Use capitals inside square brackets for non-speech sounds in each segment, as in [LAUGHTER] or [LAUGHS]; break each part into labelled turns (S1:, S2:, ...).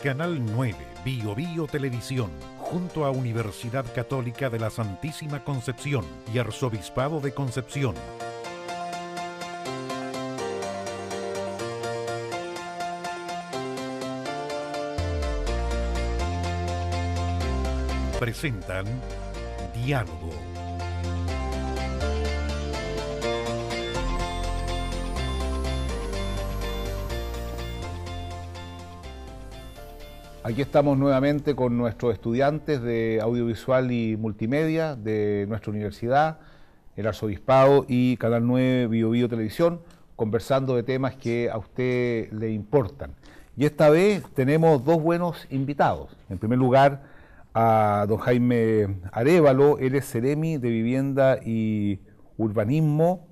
S1: Canal 9, Bio Bio Televisión, junto a Universidad Católica de la Santísima Concepción y Arzobispado de Concepción. Presentan Diálogo Aquí estamos nuevamente con nuestros estudiantes de audiovisual y multimedia de nuestra universidad, el Arzobispado y Canal 9 Bio, Bio Televisión, conversando de temas que a usted le importan. Y esta vez tenemos dos buenos invitados. En primer lugar, a don Jaime Arevalo, él es Ceremi de Vivienda y Urbanismo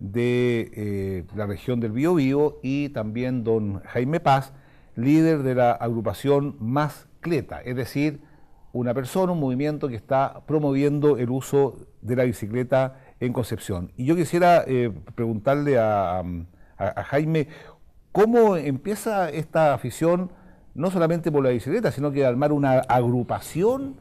S1: de eh, la región del Biobío y también don Jaime Paz, líder de la agrupación Más Cleta, es decir, una persona, un movimiento que está promoviendo el uso de la bicicleta en Concepción. Y yo quisiera eh, preguntarle a, Jaime, ¿cómo empieza esta afición, no solamente por la bicicleta, sino que armar una agrupación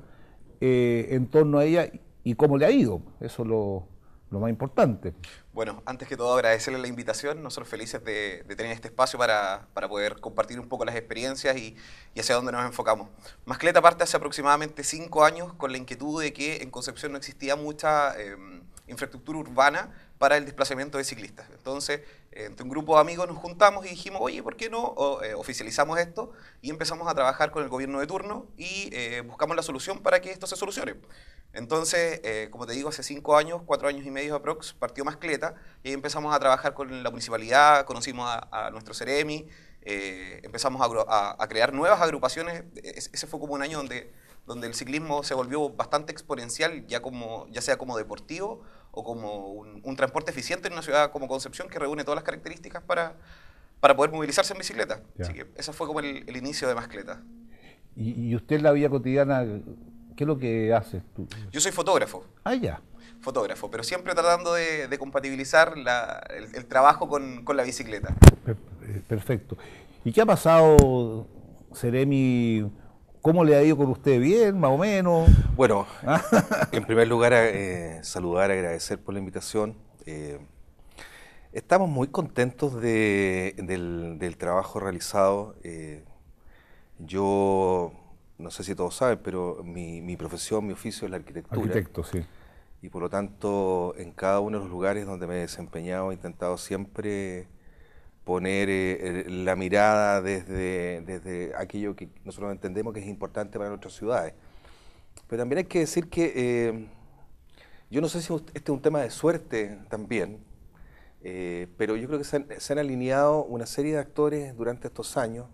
S1: eh, en torno a ella y cómo le ha ido? Eso lo, lo más importante.
S2: Bueno, antes que todo agradecerle la invitación, nosotros felices de, tener este espacio para, para, poder compartir un poco las experiencias y, hacia dónde nos enfocamos. Mascleta parte hace aproximadamente cinco años con la inquietud de que en Concepción no existía mucha em, infraestructura urbana para el desplazamiento de ciclistas. Entonces, entre un grupo de amigos nos juntamos y dijimos, oye, ¿por qué no eh, oficializamos esto? Y empezamos a trabajar con el gobierno de turno y eh, buscamos la solución para que esto se solucione. Entonces, eh, como te digo, hace cinco años, cuatro años y medio aprox, partió Mascleta y ahí empezamos a trabajar con la municipalidad, conocimos a, nuestro Ceremi, eh, empezamos a, crear nuevas agrupaciones. E-, ese fue como un año donde, donde el ciclismo se volvió bastante exponencial, ya, como, ya sea como deportivo o como un, transporte eficiente en una ciudad como Concepción que reúne todas las características para, para poder movilizarse en bicicleta. Así que ese fue como el, inicio de Mascleta.
S1: ¿Y, ¿Y usted la vida cotidiana ¿Qué es lo que haces tú?
S2: Yo soy fotógrafo. Ah, ya. Fotógrafo, pero siempre tratando de, compatibilizar el, trabajo con, la bicicleta.
S1: Eh, perfecto. ¿Y qué ha pasado, Seremi? ¿Cómo le ha ido con usted? ¿Bien, más o menos?
S3: Bueno, [LAUGHS] en primer lugar, eh, saludar, agradecer por la invitación. Eh, estamos muy contentos del, trabajo realizado. yo no sé si todos saben, pero mi, profesión, mi oficio es la arquitectura. Arquitecto, sí. Y por lo tanto, en cada uno de los lugares donde me he desempeñado, he intentado siempre poner eh, la mirada desde, desde aquello que nosotros entendemos que es importante para nuestras ciudades. Pero también hay que decir que eh, yo no sé si este es un tema de suerte también, eh, pero yo creo que se han, alineado una serie de actores durante estos años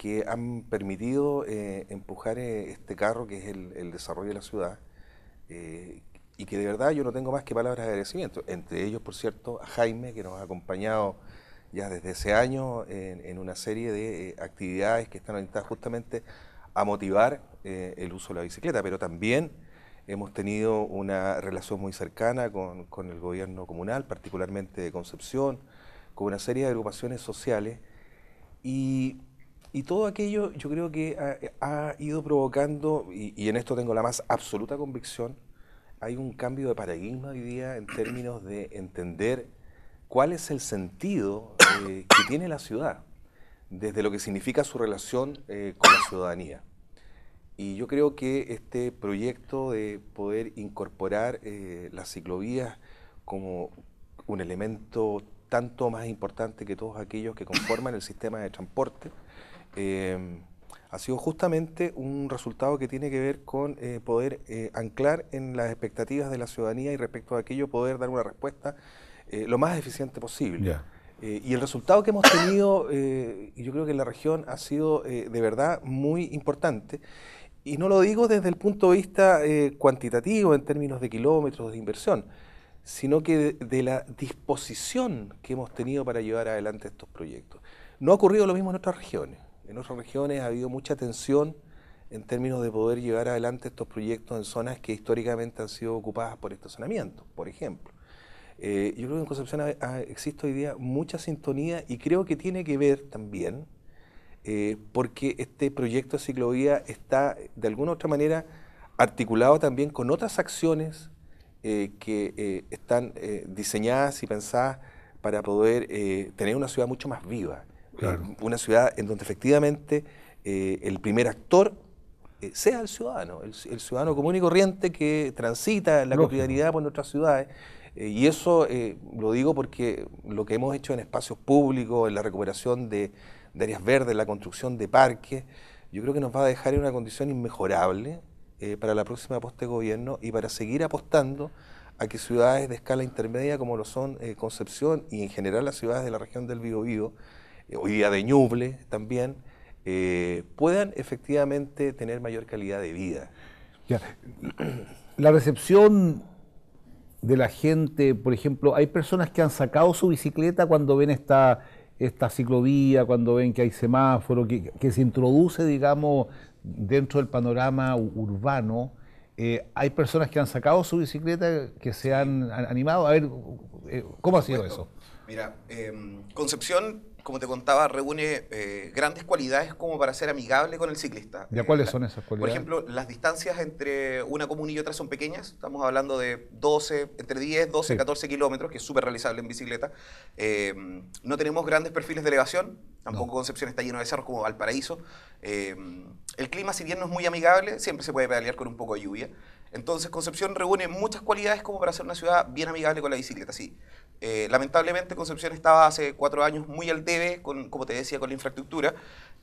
S3: que han permitido eh, empujar eh, este carro que es el, desarrollo de la ciudad eh, y que de verdad yo no tengo más que palabras de agradecimiento. Entre ellos, por cierto, a Jaime, que nos ha acompañado ya desde ese año en, una serie de actividades que están orientadas justamente a motivar el uso de la bicicleta, pero también hemos tenido una relación muy cercana con, con el gobierno comunal, particularmente de Concepción, con una serie de agrupaciones sociales y y todo aquello yo creo que ha, ido provocando, y, en esto tengo la más absoluta convicción, hay un cambio de paradigma hoy día en términos de entender cuál es el sentido eh, que tiene la ciudad, desde lo que significa su relación eh, con la ciudadanía. Y yo creo que este proyecto de poder incorporar eh, las ciclovías como un elemento tanto más importante que todos aquellos que conforman el sistema de transporte, Em, ha sido justamente un resultado que tiene que ver con eh, poder eh, anclar en las expectativas de la ciudadanía y respecto a aquello poder dar una respuesta eh, lo más eficiente posible. y el resultado que hemos tenido, yo creo que en la región ha sido de verdad muy importante. Y no lo digo desde el punto de vista cuantitativo en términos de kilómetros de inversión, sino que de la disposición que hemos tenido para llevar adelante estos proyectos. No ha ocurrido lo mismo en otras regiones. En otras regiones ha habido mucha tensión en términos de poder llevar adelante estos proyectos en zonas que históricamente han sido ocupadas por estacionamiento, por ejemplo. Eh, yo creo que en Concepción existe hoy día mucha sintonía y creo que tiene que ver también eh, porque este proyecto de ciclovía está de alguna u otra manera articulado también con otras acciones eh, que están diseñadas y pensadas para poder tener una ciudad mucho más viva. Una ciudad en donde efectivamente eh, el primer actor eh, sea el ciudadano, el, ciudadano común y corriente que transita la cotidianidad por nuestras ciudades. Eh, y eso lo digo porque lo que hemos hecho en espacios públicos, en la recuperación de, áreas verdes, la construcción de parques, yo creo que nos va a dejar en una condición inmejorable para la próxima poste gobierno y para seguir apostando a que ciudades de escala intermedia como lo son Concepción y en general las ciudades de la región del Vivo. Eh, hoy día de ñuble también, eh, puedan efectivamente tener mayor calidad de vida.
S1: La recepción de la gente, por ejemplo, hay personas que han sacado su bicicleta cuando ven esta, esta ciclovía, cuando ven que hay semáforo, que, se introduce, digamos, dentro del panorama urbano. Eh, hay personas que han sacado su bicicleta, que se han animado. A ver, ¿cómo ha sido eso?
S2: Mira, em, Concepción como te contaba, reúne eh, grandes cualidades como para ser amigable con el ciclista.
S1: ¿Ya cuáles eh, son esas cualidades? Por
S2: ejemplo, las distancias entre una comuna y otra son pequeñas. Estamos hablando de 12, entre 10, 12, 14 kilómetros, que es súper realizable en bicicleta. Eh, no tenemos grandes perfiles de elevación. Tampoco Concepción está lleno de cerros como Valparaíso. el clima, si bien no es muy amigable, siempre se puede pedalear con un poco de lluvia. Entonces, Concepción reúne muchas cualidades como para ser una ciudad bien amigable con la bicicleta. Sí, eh, lamentablemente Concepción estaba hace cuatro años muy al debe, con, como te decía, con la infraestructura,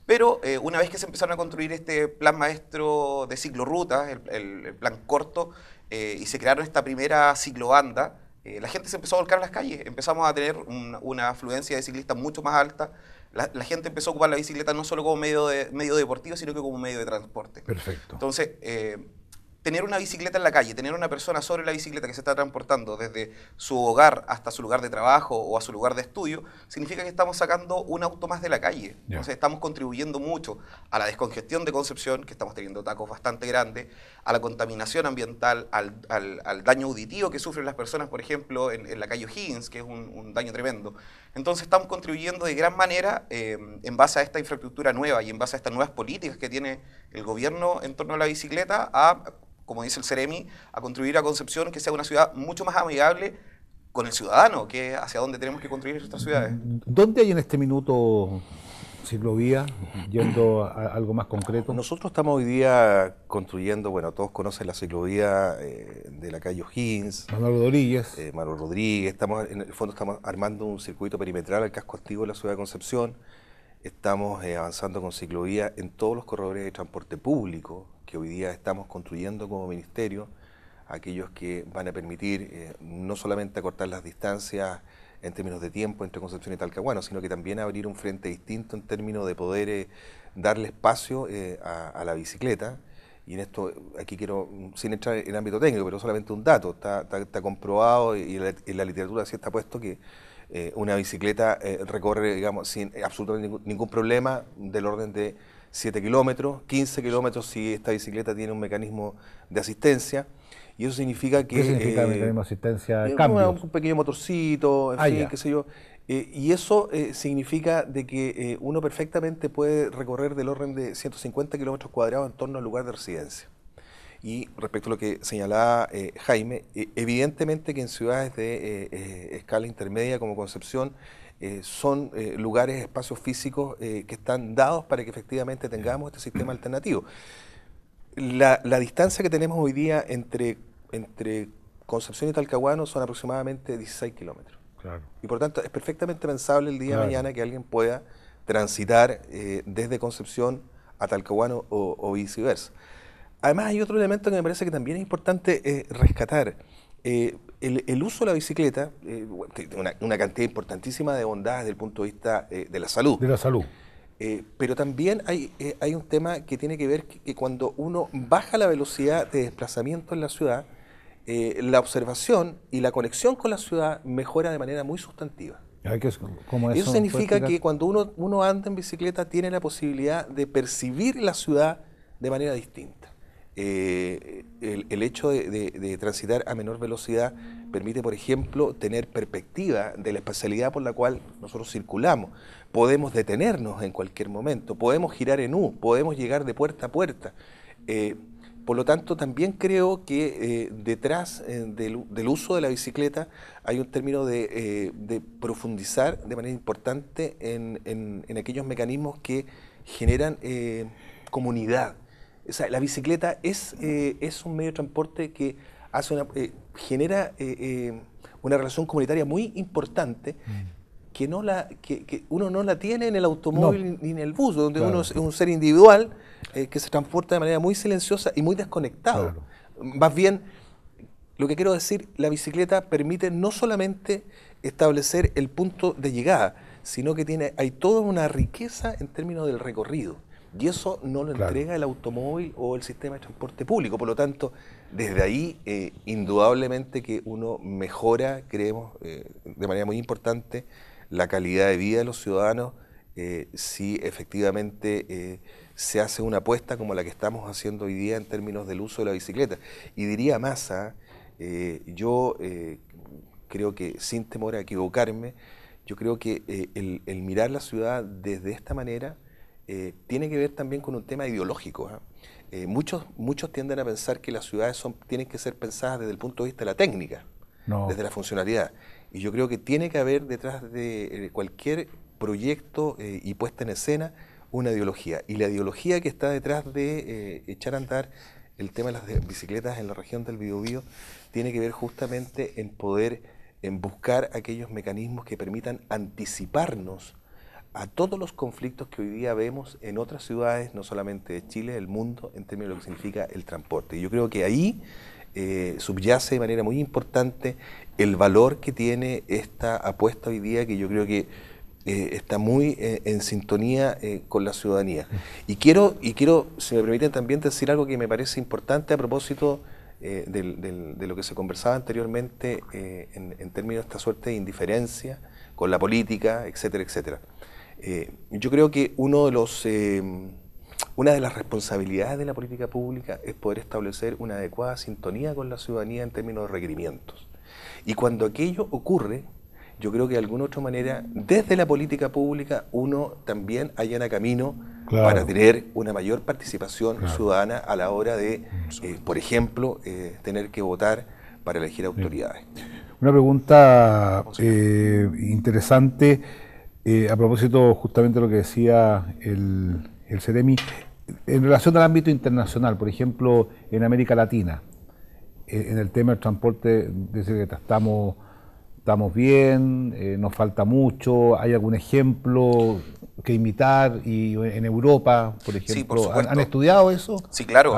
S2: pero eh, una vez que se empezaron a construir este plan maestro de ciclorrutas, el, el, plan corto, eh, y se crearon esta primera ciclobanda, la gente se empezó a volcar las calles, empezamos a tener una afluencia de ciclistas mucho más alta, la, gente empezó a ocupar la bicicleta no solo como medio, de, medio deportivo, sino que como medio de transporte. Perfecto. Entonces, tener una bicicleta en la calle, tener una persona sobre la bicicleta que se está transportando desde su hogar hasta su lugar de trabajo o a su lugar de estudio, significa que estamos sacando un auto más de la calle. Entonces estamos contribuyendo mucho a la descongestión de Concepción, que estamos teniendo tacos bastante grandes, a la contaminación ambiental, al, daño auditivo que sufren las personas, por ejemplo, en, la calle Higgins, que es un, daño tremendo. Entonces estamos contribuyendo de gran manera eh, en base a esta infraestructura nueva y en base a estas nuevas políticas que tiene el gobierno en torno a la bicicleta a como dice el Ceremi, a construir a Concepción que sea una ciudad mucho más amigable con el ciudadano, que es hacia dónde tenemos que construir nuestras ciudades.
S1: ¿Dónde hay en este minuto ciclovía, yendo a algo más concreto?
S3: Nosotros estamos hoy día construyendo, bueno, todos conocen la ciclovía eh, de la calle O'Higgins. Manuel Rodríguez. Eh, Manuel Rodríguez. Estamos, en el fondo estamos armando un circuito perimetral al casco antiguo de la ciudad de Concepción. Estamos eh, avanzando con ciclovía en todos los corredores de transporte público que hoy día estamos construyendo como ministerio, aquellos que van a permitir eh, no solamente acortar las distancias en términos de tiempo entre Concepción y Talcahuano, sino que también abrir un frente distinto en términos de poder eh, darle espacio eh, a, la bicicleta. Y en esto, aquí quiero, sin entrar en ámbito técnico, pero solamente un dato, está, comprobado y en la, literatura sí está puesto que una bicicleta recorre, digamos, sin absolutamente ningún problema del orden de 7 kilómetros, 15 kilómetros si esta bicicleta tiene un mecanismo de asistencia. Y eso significa que... ¿Qué significa eh, mecanismo de asistencia? Eh, un pequeño motorcito, en ah, fin, qué sé yo. Eh, y eso significa de que uno perfectamente puede recorrer del orden de 150 kilómetros cuadrados en torno al lugar de residencia. Y respecto a lo que señalaba Jaime, evidentemente que en ciudades de escala intermedia como Concepción eh, son eh, lugares, espacios físicos eh, que están dados para que efectivamente tengamos este sistema alternativo. La, distancia que tenemos hoy día entre, entre Concepción y Talcahuano son aproximadamente 16 kilómetros. Y por tanto es perfectamente pensable el día de mañana que alguien pueda transitar desde Concepción a Talcahuano o, viceversa. Además hay otro elemento que me parece que también es importante rescatar el, uso de la bicicleta eh, una, cantidad importantísima de bondades desde el punto de vista eh, de la salud. De la salud. Eh, pero también hay, eh, hay un tema que tiene que ver que, cuando uno baja la velocidad de desplazamiento en la ciudad, la observación y la conexión con la ciudad mejora de manera muy sustantiva. eso, eso, significa que cuando uno, uno anda en bicicleta tiene la posibilidad de percibir la ciudad de manera distinta. Eh, el, hecho de, transitar a menor velocidad permite, por ejemplo, tener perspectiva de la espacialidad por la cual nosotros circulamos. Podemos detenernos en cualquier momento, podemos girar en U, podemos llegar de puerta a puerta. Eh, por lo tanto, también creo que eh, detrás del, uso de la bicicleta hay un término de, profundizar de manera importante en, aquellos mecanismos que generan comunidad o sea, la bicicleta es, eh, es un medio de transporte que hace una, eh, genera eh, una relación comunitaria muy importante. Mm. Que, no la, que, uno no la tiene en el automóvil ni en el bus, donde uno es un ser individual que se transporta de manera muy silenciosa y muy desconectado. Más bien, lo que quiero decir, la bicicleta permite no solamente establecer el punto de llegada, sino que tiene, hay toda una riqueza en términos del recorrido y eso no lo entrega el automóvil o el sistema de transporte público. Por lo tanto, desde ahí, eh, indudablemente que uno mejora, creemos, eh, de manera muy importante la calidad de vida de los ciudadanos eh, si efectivamente se hace una apuesta como la que estamos haciendo hoy día en términos del uso de la bicicleta. Y diría más, ¿ah? yo creo que sin temor a equivocarme, yo creo que el, el mirar la ciudad desde esta manera, eh, tiene que ver también con un tema ideológico. ¿ah? Eh, muchos, tienden a pensar que las ciudades tienen que ser pensadas desde el punto de vista de la técnica, desde la funcionalidad. Y yo creo que tiene que haber detrás de eh, cualquier proyecto y puesta en escena una ideología. Y la ideología que está detrás de echar a andar el tema de las bicicletas en la región del Biobío tiene que ver justamente en poder en buscar aquellos mecanismos que permitan anticiparnos a todos los conflictos que hoy día vemos en otras ciudades, no solamente de Chile, del mundo, en términos de lo que significa el transporte. yo creo que ahí eh, subyace de manera muy importante el valor que tiene esta apuesta hoy día, que yo creo que eh, está muy eh, en sintonía con la ciudadanía. Y quiero, y quiero, si me permiten también decir algo que me parece importante a propósito de lo que se conversaba anteriormente en, en, términos de esta suerte de indiferencia con la política, etcétera, etcétera. Eh, yo creo que uno de los, eh, una de las responsabilidades de la política pública es poder establecer una adecuada sintonía con la ciudadanía en términos de requerimientos. Y cuando aquello ocurre, yo creo que de alguna u otra manera, desde la política pública, uno también allana camino para tener una mayor participación ciudadana a la hora de, por eh, ejemplo, tener que votar para elegir autoridades.
S1: Una pregunta interesante. Eh, a propósito justamente lo que decía el, el CEREMI, en relación al ámbito internacional, por ejemplo, en América Latina, eh, en el tema del transporte, dice que estamos, estamos bien, eh, nos falta mucho, hay algún ejemplo que imitar y en Europa, por ejemplo, ¿han, estudiado eso? Sí, claro.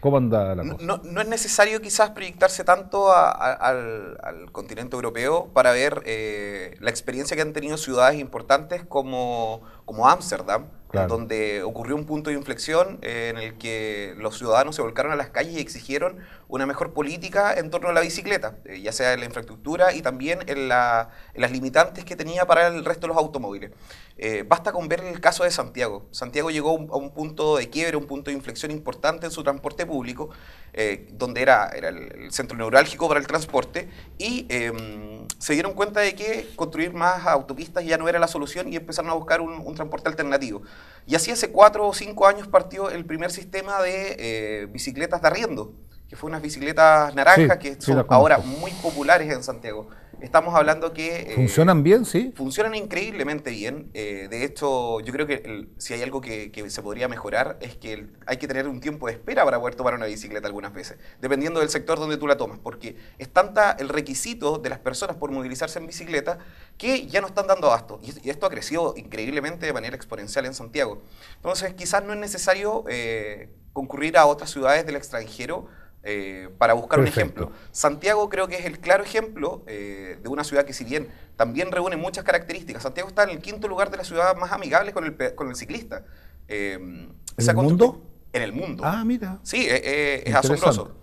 S1: ¿Cómo anda la cosa?
S2: No, es necesario quizás proyectarse tanto al, continente europeo para ver eh, la experiencia que han tenido ciudades importantes como Ámsterdam, como donde ocurrió un punto de inflexión eh, en el que los ciudadanos se volcaron a las calles y exigieron una mejor política en torno a la bicicleta, eh, ya sea en la infraestructura y también en, las limitantes que tenía para el resto de los automóviles. Eh, basta con ver el caso de Santiago. Santiago llegó a un punto de quiebre, un punto de inflexión importante en su transporte público, eh, donde era, el centro neurálgico para el transporte, y em, se dieron cuenta de que construir más autopistas ya no era la solución y empezaron a buscar un, un transporte alternativo. Y así hace cuatro o cinco años partió el primer sistema de bicicletas de arriendo que fue unas bicicletas naranjas que son ahora muy populares en Santiago. Estamos hablando que... Eh,
S1: funcionan bien, sí.
S2: Funcionan increíblemente bien. Eh, de hecho, yo creo que si hay algo que, se podría mejorar es que hay que tener un tiempo de espera para poder tomar una bicicleta algunas veces, dependiendo del sector donde tú la tomas, porque es tanta el requisito de las personas por movilizarse en bicicleta que ya no están dando abasto. Y, esto ha crecido increíblemente de manera exponencial en Santiago. Entonces, quizás no es necesario eh, concurrir a otras ciudades del extranjero eh, para buscar un ejemplo. Santiago creo que es el claro ejemplo eh, de una ciudad que si bien también reúne muchas características, Santiago está en el quinto lugar de la ciudad más amigables con el, ciclista. Em, ¿En el mundo? En el mundo. Ah, mira. Sí, eh, es asombroso.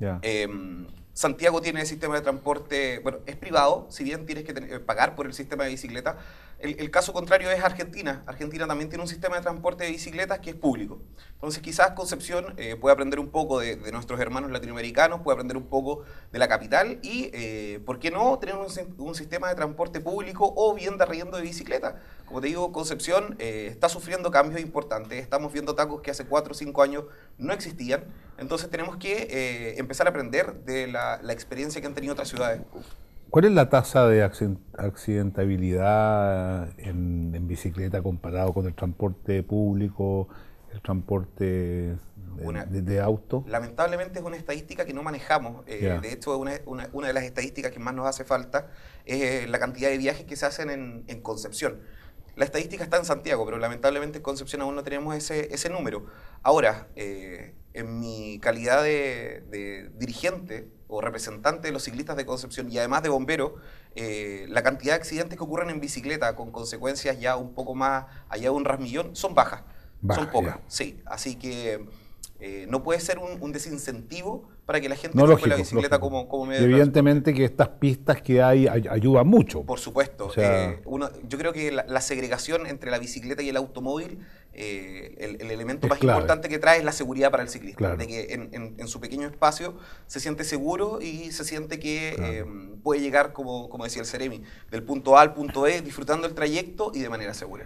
S2: Em, Santiago tiene el sistema de transporte, bueno, es privado, si bien tienes que pagar por el sistema de bicicleta, el, caso contrario es Argentina. Argentina también tiene un sistema de transporte de bicicletas que es público. Entonces quizás Concepción eh, puede aprender un poco de, nuestros hermanos latinoamericanos, puede aprender un poco de la capital y, eh, ¿por qué no, tener un, sistema de transporte público o bien de arriendo de bicicleta? Como te digo, Concepción eh, está sufriendo cambios importantes. Estamos viendo tacos que hace 4 o 5 años no existían. Entonces tenemos que empezar a aprender de la, la experiencia que han tenido otras ciudades.
S1: ¿Cuál es la tasa de accidentabilidad en, bicicleta comparado con el transporte público, el transporte de, auto?
S2: Lamentablemente es una estadística que no manejamos. Eh, de hecho, una, de las estadísticas que más nos hace falta es eh, la cantidad de viajes que se hacen en, Concepción. La estadística está en Santiago, pero lamentablemente en Concepción aún no tenemos ese, número. Ahora, eh, en mi calidad de dirigente representante de los ciclistas de Concepción y además de bomberos, eh, la cantidad de accidentes que ocurren en bicicleta con consecuencias ya un poco más allá de un rasmillón son bajas, son pocas, sí. Así que eh, no puede ser un, desincentivo para que la gente no la bicicleta como, medio
S1: Evidentemente que estas pistas que hay ayudan mucho. Por
S2: supuesto. Eh, yo creo que la, segregación entre la bicicleta y el automóvil eh, el, elemento más importante que trae es la seguridad para el ciclista, de que en, su pequeño espacio se siente seguro y se siente que eh, puede llegar, como, decía el Ceremi, del punto A al punto E, disfrutando el trayecto y de manera segura.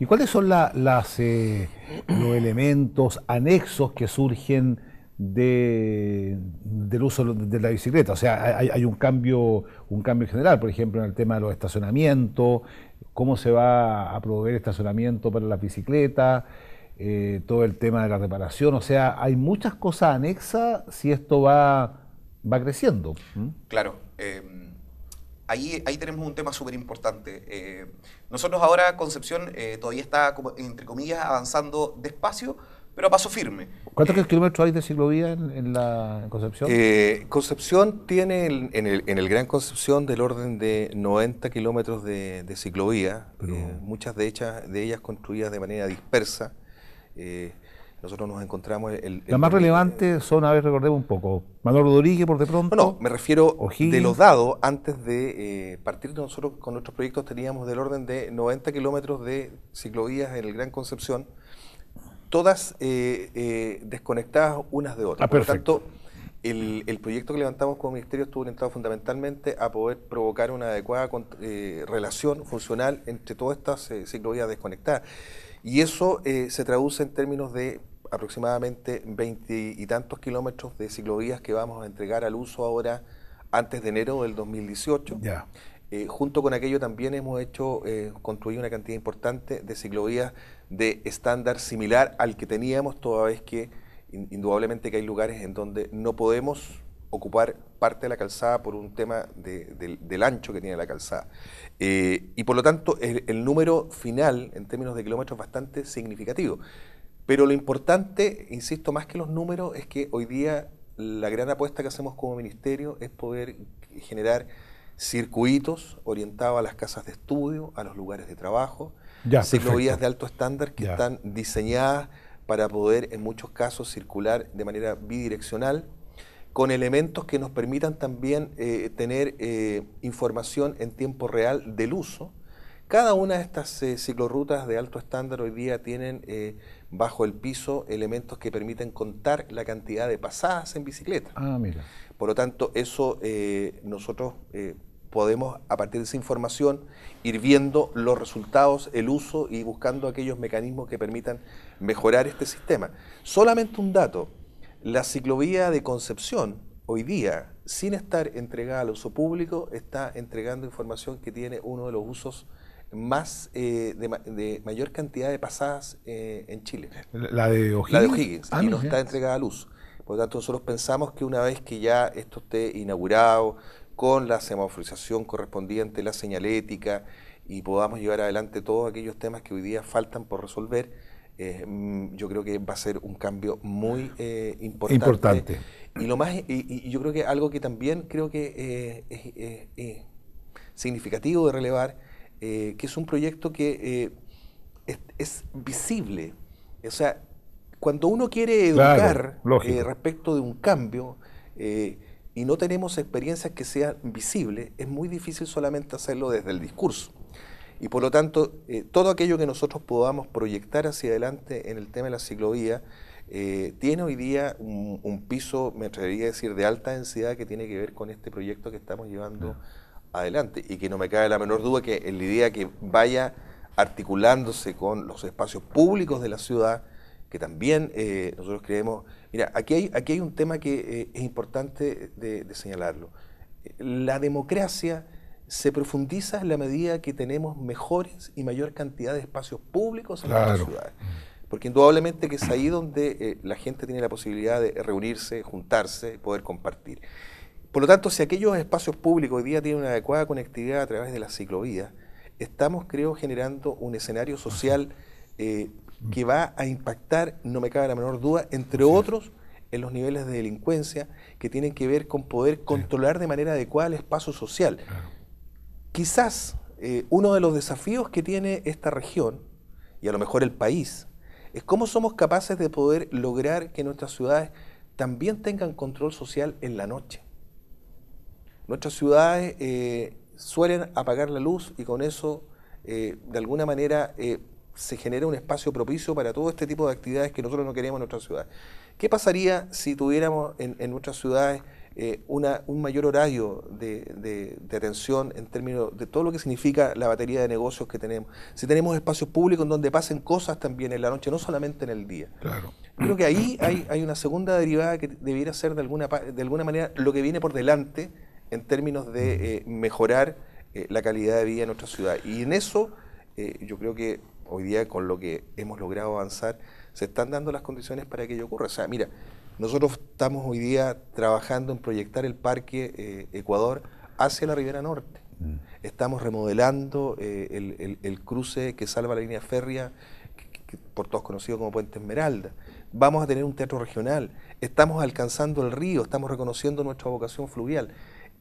S1: ¿Y cuáles son las, eh, los elementos anexos que surgen? de, del uso de la bicicleta. O sea, hay, un, cambio, un cambio general, por ejemplo, en el tema de los estacionamientos, cómo se va a proveer estacionamiento para las bicicletas, eh, todo el tema de la reparación. O sea, hay muchas cosas anexas si esto va, va creciendo. ¿Mm?
S2: Claro. Em, ahí, ahí, tenemos un tema súper importante. Eh, nosotros ahora Concepción eh, todavía está, entre comillas, avanzando despacio, pero paso firme.
S1: ¿Cuántos eh, kilómetros hay de ciclovía en, la Concepción?
S3: Eh, Concepción tiene en, el, Gran Concepción del orden de 90 kilómetros de, ciclovía, eh, muchas de, de ellas construidas de manera dispersa. nosotros nos encontramos... El, la más
S1: relevante son, a ver, recordemos un poco, Manuel Rodríguez por
S3: de pronto. No, no me refiero de los dados, antes de partir nosotros con nuestros proyectos teníamos del orden de 90 kilómetros de ciclovías en el Gran Concepción todas eh, eh, desconectadas unas de otras. Ah, Por lo tanto, el, proyecto que levantamos con el ministerio estuvo orientado fundamentalmente a poder provocar una adecuada eh, relación funcional entre todas estas ciclovías desconectadas. Y eso se traduce en términos de aproximadamente veinte y tantos kilómetros de ciclovías que vamos a entregar al uso ahora antes de enero del 2018. junto con aquello también hemos hecho, construir una cantidad importante de ciclovías de estándar similar al que teníamos, toda vez que indudablemente que hay lugares en donde no podemos ocupar parte de la calzada por un tema del ancho que tiene la calzada. Eh, y por lo tanto, el, el, número final en términos de kilómetros es bastante significativo. Pero lo importante, insisto, más que los números, es que hoy día la gran apuesta que hacemos como ministerio es poder generar circuitos orientados a las casas de estudio, a los lugares de trabajo, ciclovías de alto estándar que están diseñadas para poder en muchos casos circular de manera bidireccional, con elementos que nos permitan también eh, tener eh, información en tiempo real del uso. Cada una de estas ciclorutas eh, ciclorrutas de alto estándar hoy día tienen bajo el piso elementos que permiten contar la cantidad de pasadas en bicicleta. Ah, mira. Por lo tanto, eso nosotros podemos, a partir de esa información, ir viendo los resultados, el uso y buscando aquellos mecanismos que permitan mejorar este sistema. Solamente un dato, la ciclovía de Concepción, hoy día, sin estar entregada al uso público, está entregando información que tiene uno de los usos más eh, de, mayor cantidad de pasadas eh, en Chile.
S1: La de O'Higgins. La de O'Higgins, ah, y no
S3: está entregada a uso. Por lo tanto, nosotros pensamos que una vez que ya esto esté inaugurado, con la semaforización correspondiente, la señalética, y podamos llevar adelante todos aquellos temas que hoy día faltan por resolver, eh, mm, yo creo que va a ser un cambio muy eh, importante. importante. Y lo más, y, yo creo que algo que también creo que eh, es significativo de relevar, que es un proyecto que es, visible. O sea, cuando uno quiere educar respecto de un cambio, y no tenemos experiencias que sean visibles, es muy difícil solamente hacerlo desde el discurso. Y por lo tanto, eh, todo aquello que nosotros podamos proyectar hacia adelante en el tema de la ciclovía, eh, tiene hoy día un, piso, me atrevería a decir, de alta densidad que tiene que ver con este proyecto que estamos llevando adelante. Y que no me cabe la menor duda que la idea que vaya articulándose con los espacios públicos de la ciudad, que también eh, nosotros creemos. Mira, aquí hay, aquí hay un tema que eh, es importante de, señalarlo. La democracia se profundiza en la medida que tenemos mejores y mayor cantidad de espacios públicos en las ciudades. Porque indudablemente que es ahí donde eh, la gente tiene la posibilidad de reunirse, juntarse, poder compartir. Por lo tanto, si aquellos espacios públicos hoy día tienen una adecuada conectividad a través de la ciclovía, estamos, creo, generando un escenario social que va a impactar, no me cabe la menor duda, entre otros, en los niveles de delincuencia que tienen que ver con poder controlar de manera adecuada el espacio social. Quizás eh, uno de los desafíos que tiene esta región, y a lo mejor el país, es cómo somos capaces de poder lograr que nuestras ciudades también tengan control social en la noche. Nuestras ciudades eh, suelen apagar la luz y con eso, eh, de alguna manera, se genera un espacio propicio para todo este tipo de actividades que nosotros no queremos en nuestra ciudad. ¿Qué pasaría si tuviéramos en, nuestras ciudades eh, un mayor horario de, atención en términos de todo lo que significa la batería de negocios que tenemos? Si tenemos espacios públicos en donde pasen cosas también en la noche, no solamente en el día. Claro. Creo que ahí hay, una segunda derivada que debiera ser de alguna, de alguna manera lo que viene por delante en términos de eh, mejorar eh, la calidad de vida en nuestra ciudad. Y en eso yo creo que hoy día con lo que hemos logrado avanzar, se están dando las condiciones para que ello ocurra. O sea, mira, nosotros estamos hoy día trabajando en proyectar el Parque eh, Ecuador hacia la Ribera Norte. Mm. Estamos remodelando eh, el, cruce que salva la línea férrea, por todos conocido como Puente Esmeralda. Vamos a tener un teatro regional. Estamos alcanzando el río, estamos reconociendo nuestra vocación fluvial.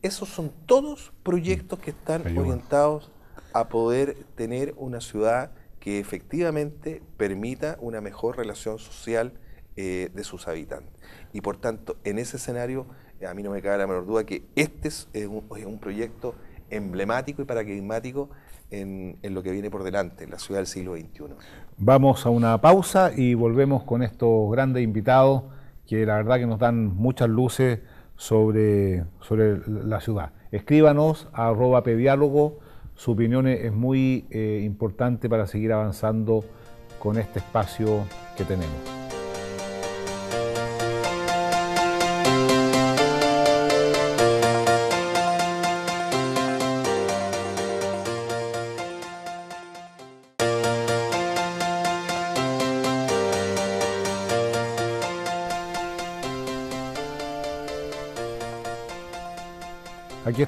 S3: Esos son todos proyectos que están mm. orientados a poder tener una ciudad que efectivamente permita una mejor relación social eh, de sus habitantes. Y por tanto, en ese escenario, eh, a mí no me cabe la menor duda que este es, un, proyecto emblemático y paradigmático en, lo que viene por delante, la ciudad del siglo XXI.
S1: Vamos a una pausa y volvemos con estos grandes invitados que la verdad que nos dan muchas luces sobre, sobre la ciudad. Escríbanos a arroba su opinión es muy eh, importante para seguir avanzando con este espacio que tenemos.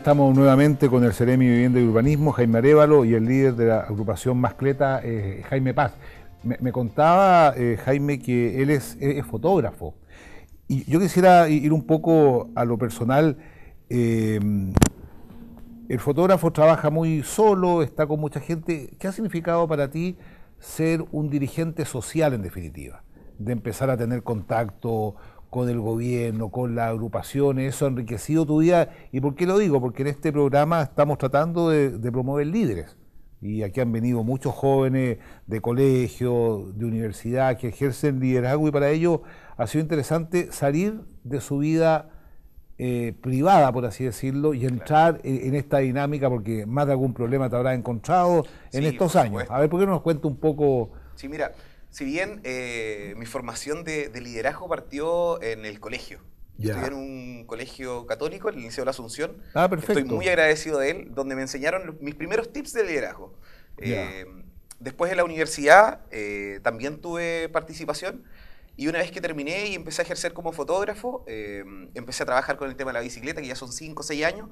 S1: estamos nuevamente con el Ceremi Vivienda y Urbanismo, Jaime Arevalo, y el líder de la agrupación Mascleta, eh, Jaime Paz. Me, contaba eh, Jaime que él es, fotógrafo. Y yo quisiera ir un poco a lo personal. Em, el fotógrafo trabaja muy solo, está con mucha gente. ¿Qué ha significado para ti ser un dirigente social en definitiva? De empezar a tener contacto con el gobierno, con las agrupaciones, eso ha enriquecido tu vida. ¿Y por qué lo digo? Porque en este programa estamos tratando de, promover líderes. Y aquí han venido muchos jóvenes de colegio, de universidad, que ejercen liderazgo y para ellos ha sido interesante salir de su vida eh, privada, por así decirlo, y entrar en, esta dinámica, porque más de algún problema te habrá encontrado en estos años. A ver, ¿por qué no nos cuenta un poco?
S2: Sí, mira, si bien eh, mi formación de, liderazgo partió en el colegio. Estuve en un colegio católico, el Liceo de la Asunción. Ah, Estoy muy agradecido de él, donde me enseñaron mis primeros tips de liderazgo. Eh, después de la universidad eh, también tuve participación. Y una vez que terminé y empecé a ejercer como fotógrafo, empecé a trabajar con el tema de la bicicleta, que ya son 5 o 6 años.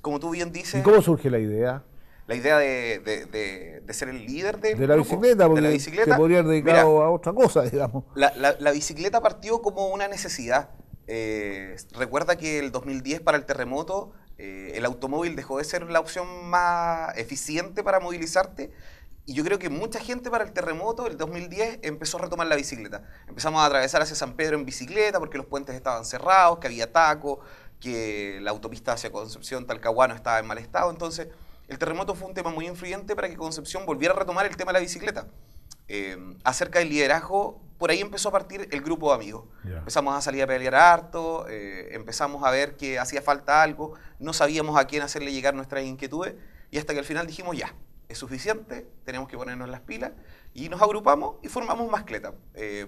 S2: como tú bien dices... ¿Y cómo
S1: surge la idea?
S2: la idea de, ser el líder de, la,
S1: bicicleta, porque la bicicleta, te podrías dedicar a otra cosa, digamos.
S2: La, bicicleta partió como una necesidad. Eh, recuerda que el 2010 para el terremoto eh, el automóvil dejó de ser la opción más eficiente para movilizarte y yo creo que mucha gente para el terremoto el 2010 empezó a retomar la bicicleta. Empezamos a atravesar hacia San Pedro en bicicleta porque los puentes estaban cerrados, que había tacos, que la autopista hacia Concepción Talcahuano estaba en mal estado. Entonces el terremoto fue un tema muy influyente para que Concepción volviera a retomar el tema de la bicicleta. Eh, acerca del liderazgo, por ahí empezó a partir el grupo de amigos. Empezamos a salir a pelear harto, eh, empezamos a ver que hacía falta algo, no sabíamos a quién hacerle llegar nuestras inquietudes y hasta que al final dijimos ya, es suficiente, tenemos que ponernos las pilas y nos agrupamos y formamos Mascleta. Eh,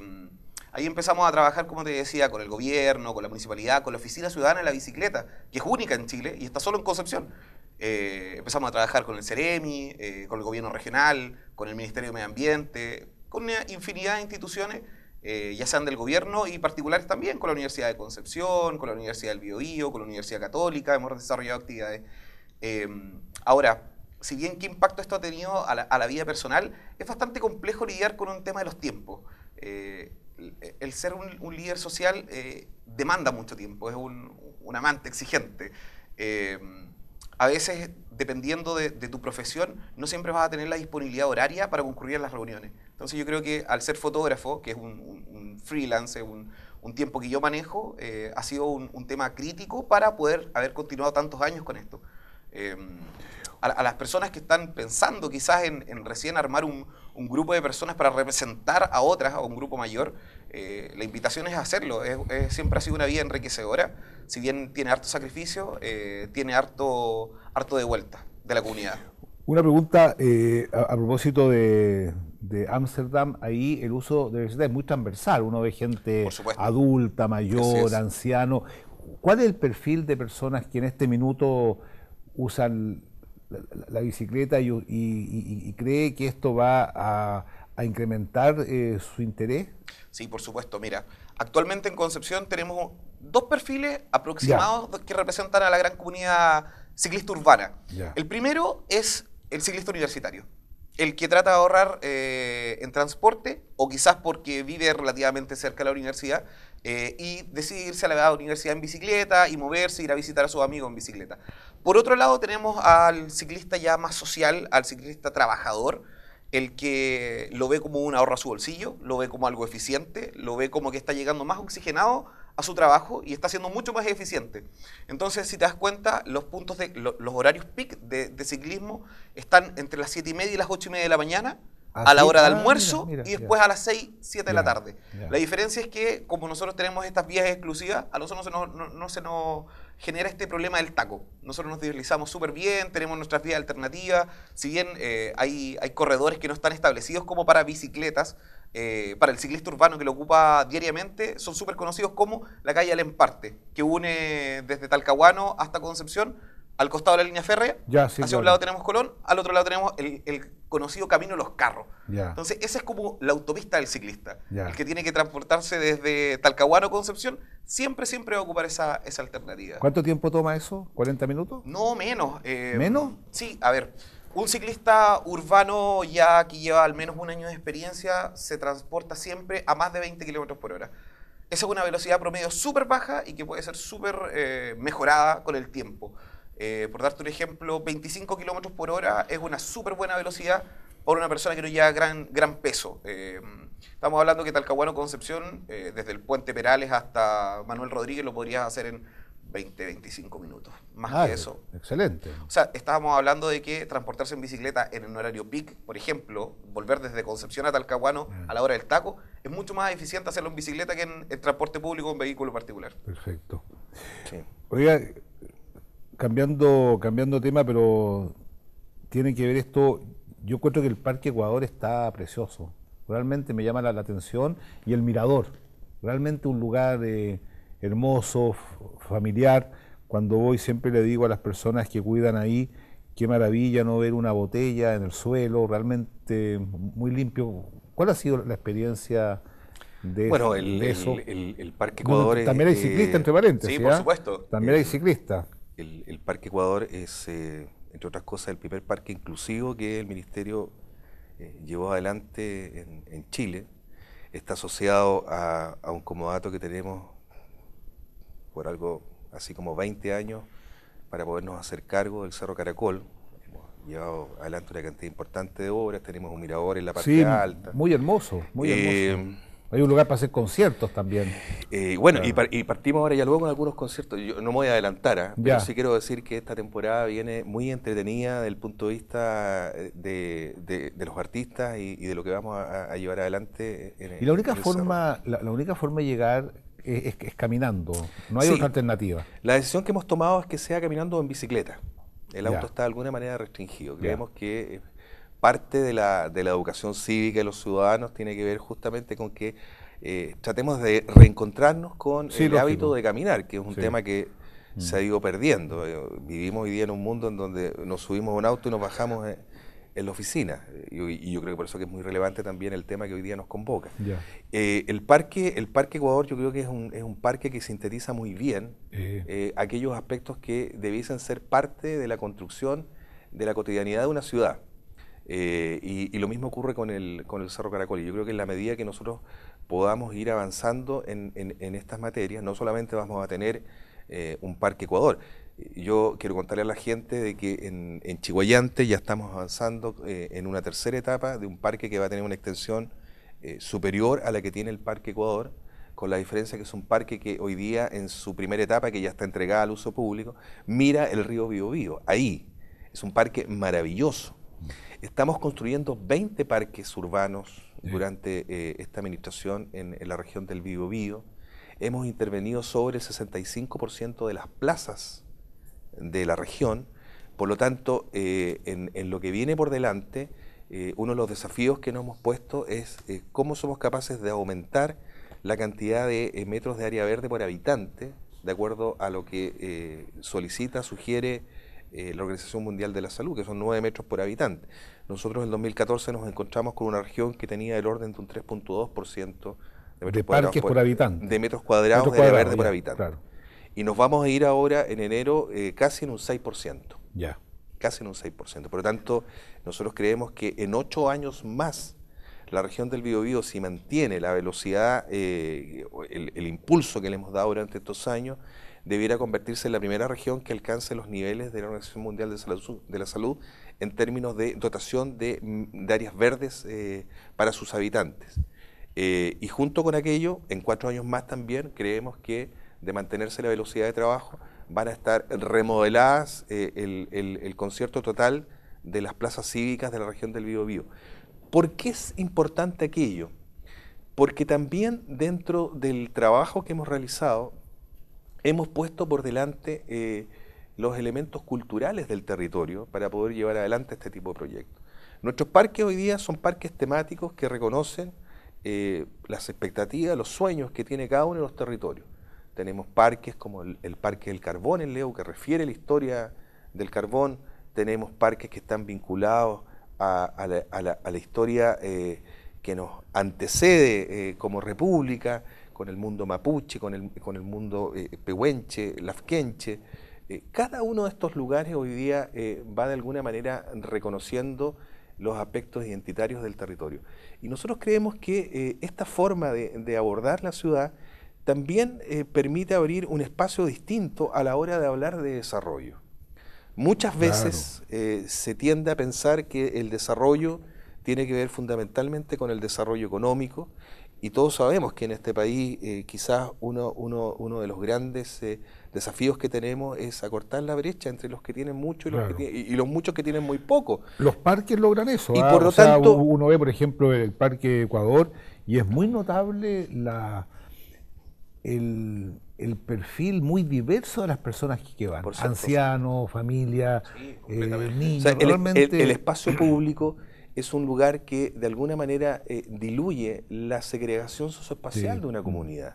S2: Ahí empezamos a trabajar, como te decía, con el gobierno, con la municipalidad, con la oficina ciudadana de la bicicleta, que es única en Chile y está solo en Concepción. Eh, empezamos a trabajar con el CEREMI, eh, con el gobierno regional, con el Ministerio de Medio Ambiente, con una infinidad de instituciones, eh, ya sean del gobierno y particulares también, con la Universidad de Concepción, con la Universidad del Biobío, con la Universidad Católica, hemos desarrollado actividades. Em, ahora, si bien qué impacto esto ha tenido a la, vida personal, es bastante complejo lidiar con un tema de los tiempos el ser un, líder social eh, demanda mucho tiempo, es un, amante exigente. Eh, a veces, dependiendo de, tu profesión, no siempre vas a tener la disponibilidad horaria para concurrir a las reuniones. Entonces yo creo que al ser fotógrafo, que es un, freelance, un, tiempo que yo manejo, eh, ha sido un, tema crítico para poder haber continuado tantos años con esto a, las personas que están pensando quizás en, recién armar un, grupo de personas para representar a otras, a un grupo mayor, eh, la invitación es hacerlo. siempre ha sido una vía enriquecedora, si bien tiene harto sacrificio, eh, tiene harto, harto de vuelta de la comunidad.
S1: Una pregunta eh, a, propósito de, Ámsterdam, ahí el uso de universidad es muy transversal, uno ve gente adulta, mayor, anciano. ¿Cuál es el perfil de personas que en este minuto usan la, bicicleta y, cree que esto va a, incrementar eh, su interés?
S2: Sí, por supuesto. Mira, actualmente en Concepción tenemos dos perfiles aproximados que representan a la gran comunidad ciclista urbana. El primero es el ciclista universitario, el que trata de ahorrar eh, en transporte o quizás porque vive relativamente cerca de la universidad eh, y decide irse a la universidad en bicicleta y moverse, ir a visitar a sus amigos en bicicleta. Por otro lado, tenemos al ciclista ya más social, al ciclista trabajador, el que lo ve como un ahorro a su bolsillo, lo ve como algo eficiente, lo ve como que está llegando más oxigenado a su trabajo y está siendo mucho más eficiente. Entonces, si te das cuenta, los puntos de los horarios peak de, ciclismo están entre las 7 y media y las 8 y media de la mañana, a la hora de ah, almuerzo y después a las 6, 7 de la tarde. La diferencia es que como nosotros tenemos estas vías exclusivas, a nosotros no no, no se nos genera este problema del taco. Nosotros nos deslizamos súper bien, tenemos nuestras vías alternativas, si bien eh, hay, corredores que no están establecidos como para bicicletas, eh, para el ciclista urbano que lo ocupa diariamente, son súper conocidos como la calle Alemparte, que une desde Talcahuano hasta Concepción al costado de la línea férrea. Ya, hacia un lado tenemos Colón, al otro lado tenemos el, conocido camino de los carros. Entonces, esa es como la autopista del ciclista. El que tiene que transportarse desde Talcahuano a Concepción, siempre, siempre va a ocupar esa, esa alternativa.
S1: ¿Cuánto tiempo toma eso? ¿40 minutos?
S2: No, menos. Eh, ¿Menos? Sí, a ver. Un ciclista urbano ya que lleva al menos un año de experiencia se transporta siempre a más de 20 kilómetros por hora. Esa es una velocidad promedio súper baja y que puede ser súper eh, mejorada con el tiempo. Eh, por darte un ejemplo, 25 kilómetros por hora es una súper buena velocidad para una persona que no lleva gran, gran peso. Eh, estamos hablando que Talcahuano Concepción, eh, desde el Puente Perales hasta Manuel Rodríguez, lo podrías hacer en 20, 25 minutos. Más que eso. Excelente. O sea, estábamos hablando de que transportarse en bicicleta en el horario pic, por ejemplo, volver desde Concepción a Talcahuano a la hora del taco, es mucho más eficiente hacerlo en bicicleta que en el transporte público o en vehículo particular. Perfecto. Sí.
S1: Oiga, cambiando, cambiando tema, pero tiene que ver esto. Yo encuentro que el Parque Ecuador está precioso. Realmente me llama la, atención. Y el Mirador, realmente un lugar eh, hermoso, familiar. Cuando voy siempre le digo a las personas que cuidan ahí, qué maravilla no ver una botella en el suelo, realmente muy limpio. ¿Cuál ha sido la experiencia?
S3: De el, eso. el, el, Parque Ecuador. también hay eh, ciclistas, entre paréntesis. Sí, por ¿ah? supuesto. También hay ciclistas el, Parque Ecuador es, eh, entre otras cosas, el primer parque inclusivo que el Ministerio eh, llevó adelante en, Chile. Está asociado a, un comodato que tenemos por algo así como 20 años para podernos hacer cargo del Cerro Caracol. Hemos llevado adelante una cantidad importante de obras, tenemos un mirador en la parte sí, alta.
S1: Muy hermoso, muy hermoso. Eh, hay un lugar para hacer conciertos también.
S3: Eh, bueno, y, partimos ahora ya luego con algunos conciertos. Yo no me voy a adelantar, ¿ah? pero sí quiero decir que esta temporada viene muy entretenida desde el punto de vista eh, de, los artistas y, de lo que vamos a, llevar adelante. y la única, forma,
S1: la, única forma de llegar es, caminando. No hay otra alternativa.
S3: La decisión que hemos tomado es que sea caminando en bicicleta. El auto está de alguna manera restringido. Creemos que eh, parte de la, educación cívica de los ciudadanos tiene que ver justamente con que eh, tratemos de reencontrarnos con el hábito de caminar, que es un tema que mm. se ha ido perdiendo. Eh, vivimos hoy día en un mundo en donde nos subimos a un auto y nos bajamos en, la oficina. Eh, y, yo creo que por eso que es muy relevante también el tema que hoy día nos convoca. el, parque, el Parque Ecuador yo creo que es un, parque que sintetiza muy bien aquellos aspectos que debiesen ser parte de la construcción de la cotidianidad de una ciudad. Eh, y, lo mismo ocurre con el, con el Cerro Caracol. Y yo creo que en la medida que nosotros podamos ir avanzando en, estas materias, no solamente vamos a tener eh, un Parque Ecuador. Yo quiero contarle a la gente de que en, Chiguayante ya estamos avanzando eh, en una tercera etapa de un parque que va a tener una extensión superior a la que tiene el Parque Ecuador con la diferencia que es un parque que hoy día en su primera etapa, que ya está entregada al uso público, mira el río Biobío, ahí. Es un parque maravilloso, Estamos construyendo 20 parques urbanos durante eh, esta administración en, la región del Bío Bío. Hemos intervenido sobre el 65% de las plazas de la región. Por lo tanto, eh, en, lo que viene por delante, eh, uno de los desafíos que nos hemos puesto es cómo somos capaces de aumentar la cantidad de metros de área verde por habitante, de acuerdo a lo que solicita, sugiere eh, la Organización Mundial de la Salud, que son 9 metros por habitante. Nosotros en 2014 nos encontramos con una región que tenía el orden de un 3.2% de de parques por, habitante. De metros cuadrados, de verde por habitante. Y nos vamos a ir ahora en enero eh, casi en un 6%. Ya. Casi en un 6%. Por lo tanto, nosotros creemos que en 8 años más la región del Biobío, si mantiene la velocidad, eh, el impulso que le hemos dado durante estos años, debiera convertirse en la primera región que alcance los niveles de la Organización Mundial de, Salud, la Salud en términos de dotación de, mm, áreas verdes eh, para sus habitantes. Eh, y junto con aquello, en cuatro años más también creemos que de mantenerse la velocidad de trabajo van a estar remodeladas eh, el, el, concierto total de las plazas cívicas de la región del Bío Bío. ¿Por qué es importante aquello? Porque también dentro del trabajo que hemos realizado hemos puesto por delante eh, los elementos culturales del territorio para poder llevar adelante este tipo de proyectos. Nuestros parques hoy día son parques temáticos que reconocen eh, las expectativas, los sueños que tiene cada uno de los territorios. Tenemos parques como el, Parque del Carbón en Leo, que refiere la historia del carbón. Tenemos parques que están vinculados a, la, historia eh, que nos antecede como república con el mundo mapuche, con el, con el mundo eh, pehuenche, lafquenche. Eh, cada uno de estos lugares hoy día eh, va de alguna manera reconociendo los aspectos identitarios del territorio. Y nosotros creemos que esta forma de, abordar la ciudad también permite abrir un espacio distinto a la hora de hablar de desarrollo. Muchas veces se tiende a pensar que el desarrollo tiene que ver fundamentalmente con el desarrollo económico, y todos sabemos que en este país eh, quizás uno, de los grandes eh, desafíos que tenemos es acortar la brecha entre los que tienen mucho y los, muchos que tienen muy poco. Los parques logran eso. Y ¿ah? por lo tanto,
S1: uno ve, por ejemplo, el Parque Ecuador y es muy notable la, el, perfil muy diverso de las personas que van. Ancianos, familia, eh, niños. el espacio
S3: público es un lugar que de alguna manera eh, diluye la segregación socioespacial de una mm, comunidad.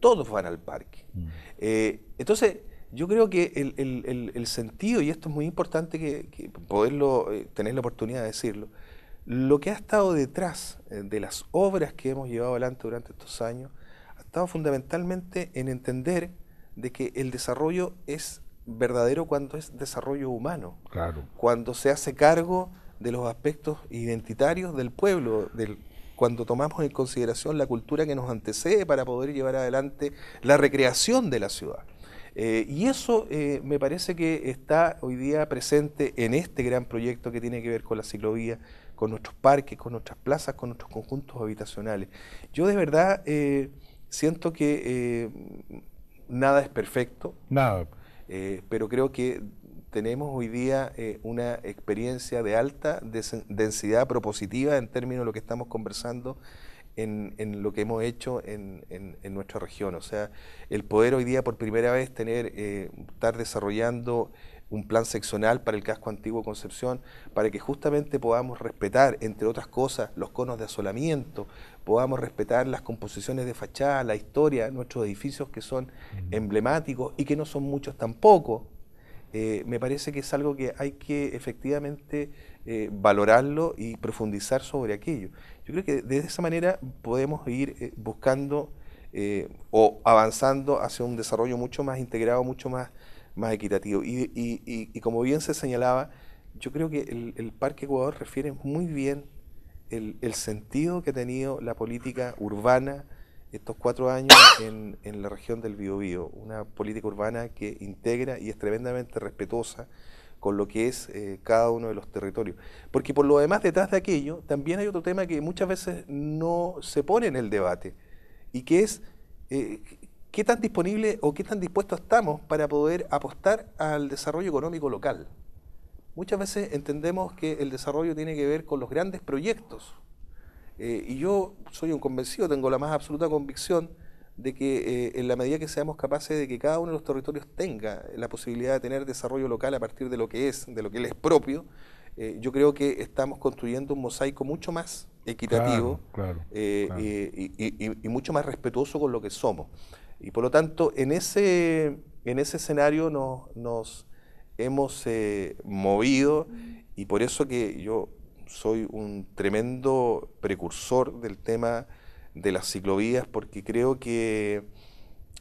S3: Todos van al parque. Mm. Eh, entonces, yo creo que el, sentido, y esto es muy importante que, poderlo, eh, tener la oportunidad de decirlo, lo que ha estado detrás de las obras que hemos llevado adelante durante estos años, ha estado fundamentalmente en entender de que el desarrollo es verdadero cuando es desarrollo humano. Cuando se hace cargo de los aspectos identitarios del pueblo, del, cuando tomamos en consideración la cultura que nos antecede para poder llevar adelante la recreación de la ciudad. Eh, y eso eh, me parece que está hoy día presente en este gran proyecto que tiene que ver con la ciclovía, con nuestros parques, con nuestras plazas, con nuestros conjuntos habitacionales. Yo de verdad eh, siento que nada es perfecto. Nada. pero creo que tenemos hoy día eh, una experiencia de alta densidad propositiva en términos de lo que estamos conversando en, lo que hemos hecho en, nuestra región. O sea, el poder hoy día por primera vez tener, eh, estar desarrollando un plan seccional para el casco antiguo Concepción, para que justamente podamos respetar, entre otras cosas, los conos de asolamiento, podamos respetar las composiciones de fachada, la historia, nuestros edificios que son mm. emblemáticos y que no son muchos tampoco, eh, me parece que es algo que hay que efectivamente eh, valorarlo y profundizar sobre aquello. Yo creo que de esa manera podemos ir eh, buscando o avanzando hacia un desarrollo mucho más integrado, mucho más, más equitativo. Y, y, y, como bien se señalaba, yo creo que el, Parque Ecuador refiere muy bien el sentido que ha tenido la política urbana, estos cuatro años en, la región del Biobío, una política urbana que integra y es tremendamente respetuosa con lo que es eh, cada uno de los territorios. Porque por lo demás, detrás de aquello, también hay otro tema que muchas veces no se pone en el debate, y que es eh, qué tan disponible o qué tan dispuestos estamos para poder apostar al desarrollo económico local. Muchas veces entendemos que el desarrollo tiene que ver con los grandes proyectos, eh, y yo soy un convencido, tengo la más absoluta convicción de que eh, en la medida que seamos capaces de que cada uno de los territorios tenga la posibilidad de tener desarrollo local a partir de lo que es, de lo que él es propio, eh, yo creo que estamos construyendo un mosaico mucho más equitativo Y, mucho más respetuoso con lo que somos. Y por lo tanto, en ese, en ese escenario nos hemos movido y por eso que yo soy un tremendo precursor del tema de las ciclovías porque creo que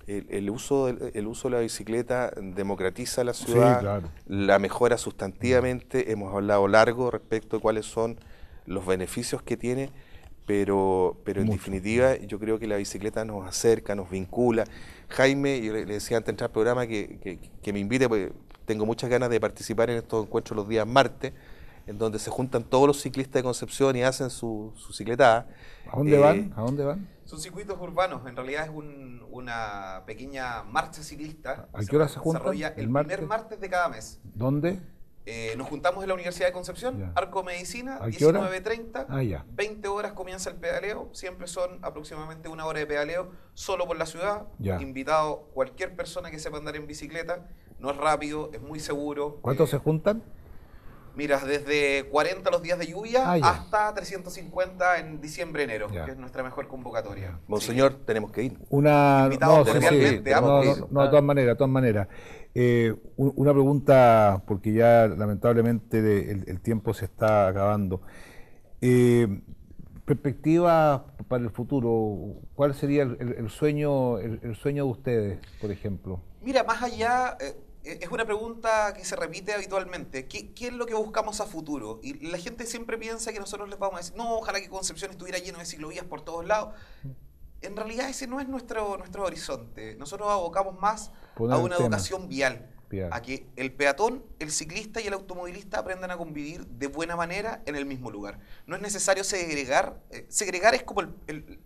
S3: el, uso, uso de la bicicleta democratiza la ciudad, la mejora sustantivamente, hemos hablado largo respecto de cuáles son los beneficios que tiene, pero, pero en definitiva yo creo que la bicicleta nos acerca, nos vincula. Jaime, yo le, decía antes de entrar al programa que, que, que me invite, porque tengo muchas ganas de participar en estos encuentros los días martes en donde se juntan todos los ciclistas de Concepción y hacen su, su cicletada. ¿A dónde van? Eh, ¿A dónde van?
S2: Son circuitos urbanos, en realidad es una pequeña marcha ciclista. ¿A qué hora se, Desarrolla el, primer martes de cada mes. ¿Dónde? Eh, nos juntamos en la Universidad de Concepción, Arco Medicina, 19.30, ah, 20 horas comienza el pedaleo, siempre son aproximadamente una hora de pedaleo, solo por la ciudad, ya. invitado cualquier persona que sepa andar en bicicleta, no es rápido, es muy seguro.
S1: ¿Cuántos eh, se juntan?
S2: Mira, desde 40 los días de lluvia ah, hasta 350 en diciembre, enero, que es nuestra mejor convocatoria.
S3: Monseñor, tenemos que ir. Una, no, de todas
S1: maneras, de todas maneras. Eh, una pregunta, porque ya lamentablemente el, tiempo se está acabando. Eh, perspectiva para el futuro, ¿cuál sería el, sueño, el, sueño de ustedes, por ejemplo?
S2: Mira, más allá... Eh, eh, es una pregunta que se repite habitualmente. ¿Qué, es lo que buscamos a futuro? Y la gente siempre piensa que nosotros les vamos a decir, no, ojalá que Concepción estuviera lleno de ciclovías por todos lados. En realidad ese no es nuestro, nuestro horizonte. Nosotros abocamos más a una educación vial, a que el peatón, el ciclista y el automovilista aprendan a convivir de buena manera en el mismo lugar. No es necesario segregar. Eh, segregar es como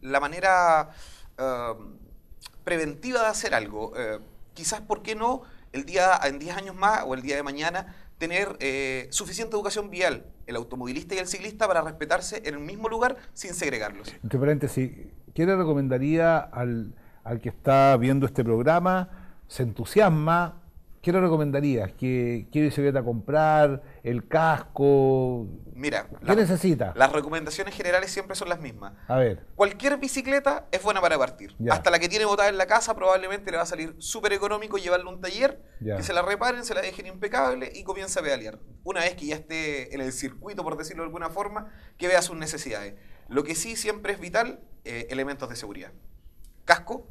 S2: la manera eh, preventiva de hacer algo. quizás, ¿por qué no? el día, en 10 años más o el día de mañana tener eh, suficiente educación vial, el automovilista y el ciclista, para respetarse en el mismo lugar sin segregarlos.
S1: Entre paréntesis, ¿qué le recomendaría al, al que está viendo este programa, se entusiasma, ¿Qué le recomendarías? ¿Qué, qué bicicleta comprar? ¿El casco? Mira, ¿qué la, necesita?
S2: Las recomendaciones generales siempre son las mismas. A ver. Cualquier bicicleta es buena para partir. Hasta la que tiene botada en la casa probablemente le va a salir súper económico llevarle un taller, que se la reparen, se la dejen impecable y comience a pedalear. Una vez que ya esté en el circuito, por decirlo de alguna forma, que vea sus necesidades. Lo que sí siempre es vital, eh, elementos de seguridad. Casco,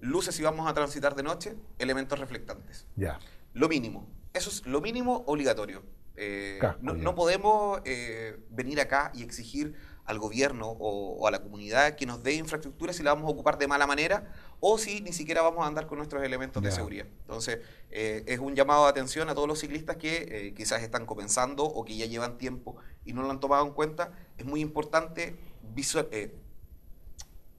S2: luces si vamos a transitar de noche, elementos reflectantes. Ya. Lo mínimo. Eso es lo mínimo obligatorio. Eh, no, podemos eh, venir acá y exigir al gobierno o, a la comunidad que nos dé infraestructura si la vamos a ocupar de mala manera o si ni siquiera vamos a andar con nuestros elementos de seguridad. Entonces, eh, es un llamado de atención a todos los ciclistas que quizás están comenzando o que ya llevan tiempo y no lo han tomado en cuenta. Es muy importante visual, que,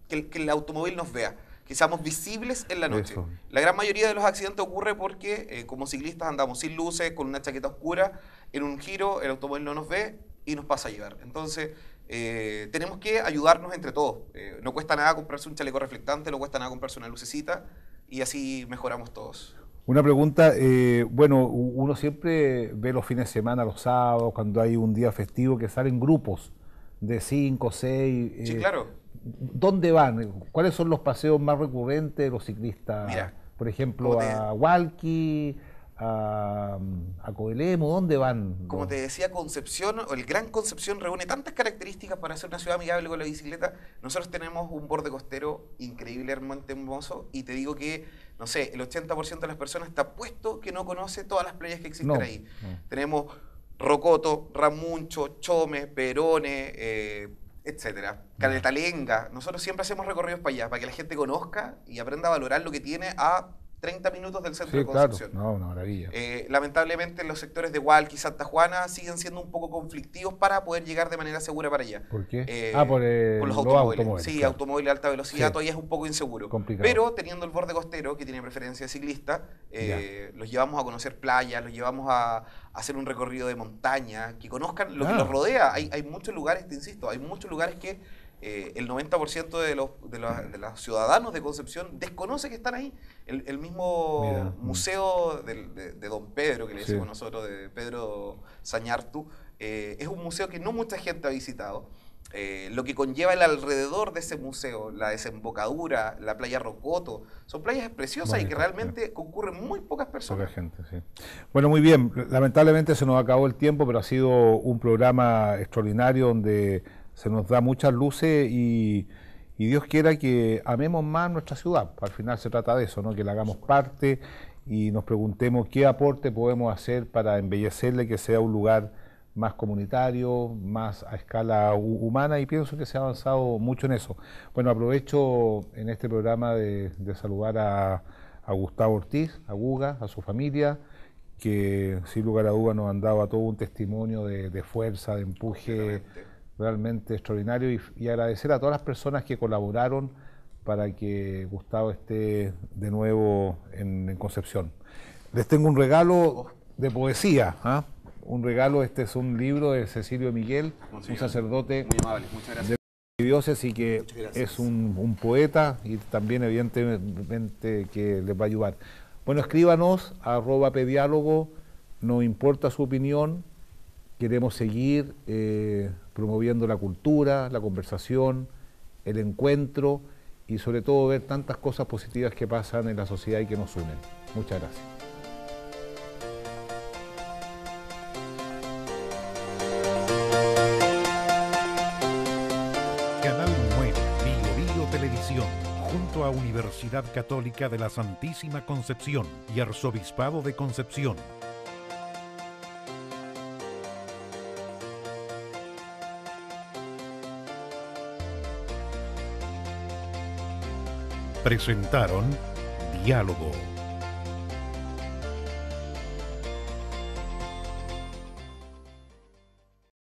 S2: el, automóvil nos vea que seamos visibles en la noche. La gran mayoría de los accidentes ocurre porque eh, como ciclistas andamos sin luces, con una chaqueta oscura, en un giro el automóvil no nos ve y nos pasa a llevar. Entonces, eh, tenemos que ayudarnos entre todos. Eh, no cuesta nada comprarse un chaleco reflectante, no cuesta nada comprarse una lucecita y así mejoramos todos.
S1: Una pregunta, bueno, uno siempre ve los fines de semana, los sábados, cuando hay un día festivo, que salen grupos de cinco, 6. Sí, claro. ¿Dónde van? ¿Cuáles son los paseos más recurrentes de los ciclistas? Por ejemplo, a Hualqui, a, Coelemo, ¿dónde van? Como te
S2: decía, Concepción, el Gran Concepción reúne tantas características para ser una ciudad amigable con la bicicleta. Nosotros tenemos un borde costero increíblemente hermoso y te digo que, no sé, el 80% de las personas está puesto que no conoce todas las playas que existen ahí. Tenemos Rocoto, Ramuncho, Chome, Perone, eh, etcétera. Caletalenga, nosotros siempre hacemos recorridos para allá, para que la gente conozca y aprenda a valorar lo que tiene a 30 minutos del centro de Concepción.
S1: Claro. No, una maravilla.
S2: Eh, lamentablemente los sectores de Hualqui y Santa Juana siguen siendo un poco conflictivos para poder llegar de manera segura para allá. ¿Por qué? Eh, ah, por, los, automóviles. sí, de alta velocidad todavía es un poco inseguro. Pero teniendo el borde costero, que tiene preferencia ciclista, eh, los llevamos a conocer playas, los llevamos a, hacer un recorrido de montaña, que conozcan lo que ah. los rodea. Hay, hay muchos lugares, te insisto, hay muchos lugares que eh, el 90% de los, ciudadanos de Concepción desconoce que están ahí. El, mismo mm. museo de, Don Pedro, que le hicimos nosotros, de Pedro Sañartu, eh, es un museo que no mucha gente ha visitado. Eh, lo que conlleva el alrededor de ese museo, la desembocadura, la playa Rocoto, son playas preciosas y que realmente concurren muy pocas personas. gente,
S1: Bueno, muy bien, lamentablemente se nos acabó el tiempo, pero ha sido un programa extraordinario donde se nos da muchas luces y, Dios quiera que amemos más nuestra ciudad. Al final se trata de eso, ¿no? que la hagamos parte y nos preguntemos qué aporte podemos hacer para embellecerle que sea un lugar más comunitario, más a escala humana y pienso que se ha avanzado mucho en eso. Bueno, aprovecho en este programa de, saludar a, Gustavo Ortiz, a Guga, a su familia, que sin lugar a dudas nos han dado a todo un testimonio de, fuerza, de empuje realmente extraordinario y, agradecer a todas las personas que colaboraron para que Gustavo esté de nuevo en, Concepción. Les tengo un regalo de poesía. ¿ah? Un regalo, este es un libro de Cecilio Miguel, un sacerdote de dioses y que es un, poeta y también evidentemente que les va a ayudar. Bueno, escríbanos a arroba pediálogo, no importa su opinión, queremos seguir eh, promoviendo la cultura, la conversación, el encuentro y sobre todo ver tantas cosas positivas que pasan en la sociedad y que nos unen. Muchas gracias. Canal 9, Televisión. junto a Universidad Católica de la Santísima Concepción y Arzobispado de Concepción, presentaron Diálogo